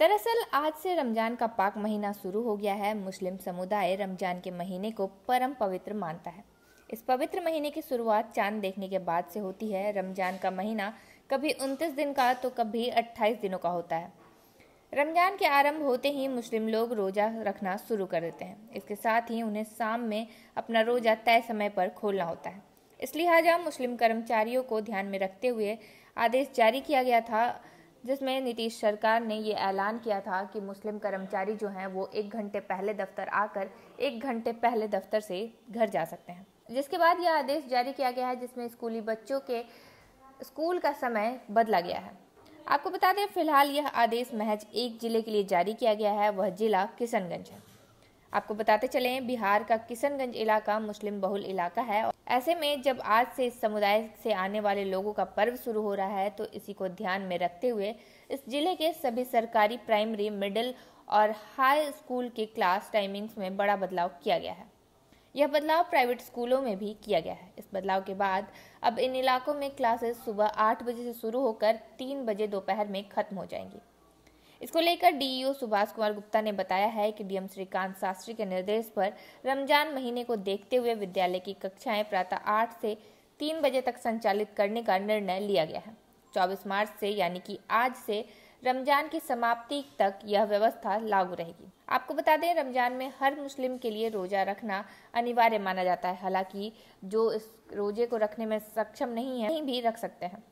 दरअसल आज से रमज़ान का पाक महीना शुरू हो गया है मुस्लिम समुदाय रमज़ान के महीने को परम पवित्र मानता है इस पवित्र महीने की शुरुआत चांद देखने के बाद से होती है रमज़ान का महीना कभी उनतीस दिन का तो कभी अट्ठाईस दिनों का होता है रमज़ान के आरंभ होते ही मुस्लिम लोग रोज़ा रखना शुरू कर देते हैं इसके साथ ही उन्हें शाम में अपना रोज़ा तय समय पर खोलना होता है इस लिहाजा मुस्लिम कर्मचारियों को ध्यान में रखते हुए आदेश जारी किया गया था जिसमें नीतीश सरकार ने ये ऐलान किया था कि मुस्लिम कर्मचारी जो हैं वो एक घंटे पहले दफ्तर आकर एक घंटे पहले दफ्तर से घर जा सकते हैं जिसके बाद यह आदेश जारी किया गया है जिसमें स्कूली बच्चों के स्कूल का समय बदला गया है आपको बता दें फिलहाल यह आदेश महज एक जिले के लिए जारी किया गया है वह जिला किशनगंज है आपको बताते चले बिहार का किशनगंज इलाका मुस्लिम बहुल इलाका है ऐसे में जब आज से इस समुदाय से आने वाले लोगों का पर्व शुरू हो रहा है तो इसी को ध्यान में रखते हुए इस जिले के सभी सरकारी प्राइमरी मिडिल और हाई स्कूल के क्लास टाइमिंग्स में बड़ा बदलाव किया गया है यह बदलाव प्राइवेट स्कूलों में भी किया गया है इस बदलाव के बाद अब इन इलाकों में क्लासेस सुबह आठ बजे से शुरू होकर तीन बजे दोपहर में खत्म हो जाएंगी इसको लेकर डीईओ सुभाष कुमार गुप्ता ने बताया है कि डीएम श्रीकांत शास्त्री के निर्देश पर रमजान महीने को देखते हुए विद्यालय की कक्षाएं प्रातः आठ से तीन बजे तक संचालित करने का निर्णय लिया गया है चौबीस मार्च से यानी कि आज से रमजान की समाप्ति तक यह व्यवस्था लागू रहेगी आपको बता दें रमजान में हर मुस्लिम के लिए रोजा रखना अनिवार्य माना जाता है हालांकि जो इस रोजे को रखने में सक्षम नहीं है नहीं भी रख सकते हैं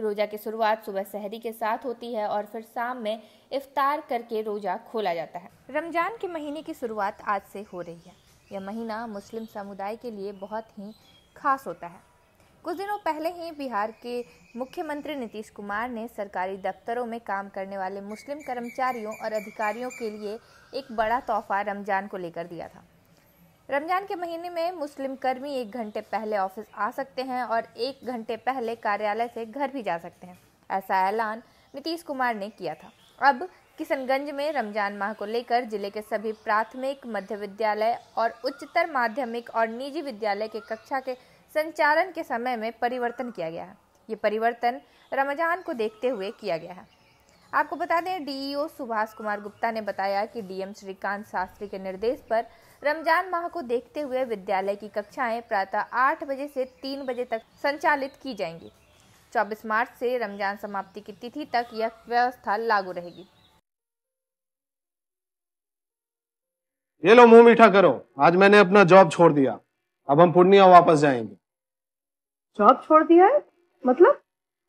रोज़ा की शुरुआत सुबह सहरी के साथ होती है और फिर शाम में इफ्तार करके रोज़ा खोला जाता है रमज़ान के महीने की शुरुआत आज से हो रही है यह महीना मुस्लिम समुदाय के लिए बहुत ही खास होता है कुछ दिनों पहले ही बिहार के मुख्यमंत्री नीतीश कुमार ने सरकारी दफ्तरों में काम करने वाले मुस्लिम कर्मचारियों और अधिकारियों के लिए एक बड़ा तोहफा रमजान को लेकर दिया था रमजान के महीने में मुस्लिम कर्मी एक घंटे पहले ऑफिस आ सकते हैं और एक घंटे पहले कार्यालय से घर भी जा सकते हैं ऐसा ऐलान नीतीश कुमार ने किया था अब किशनगंज में रमजान माह को लेकर जिले के सभी प्राथमिक मध्य विद्यालय और उच्चतर माध्यमिक और निजी विद्यालय के कक्षा के संचालन के समय में परिवर्तन किया गया है ये परिवर्तन रमजान को देखते हुए किया गया है आपको बता दें डीईओ सुभाष कुमार गुप्ता ने बताया कि डीएम श्रीकांत शास्त्री के निर्देश पर रमजान माह को देखते हुए विद्यालय की कक्षाएं प्रातः आठ बजे से तीन बजे तक संचालित की जाएंगी 24 मार्च से रमजान समाप्ति की तिथि तक यह व्यवस्था लागू रहेगी ये लो मुंह मीठा करो आज मैंने अपना जॉब छोड़ दिया अब हम पूर्णिया वापस जाएंगे जॉब छोड़ दिया है मतलब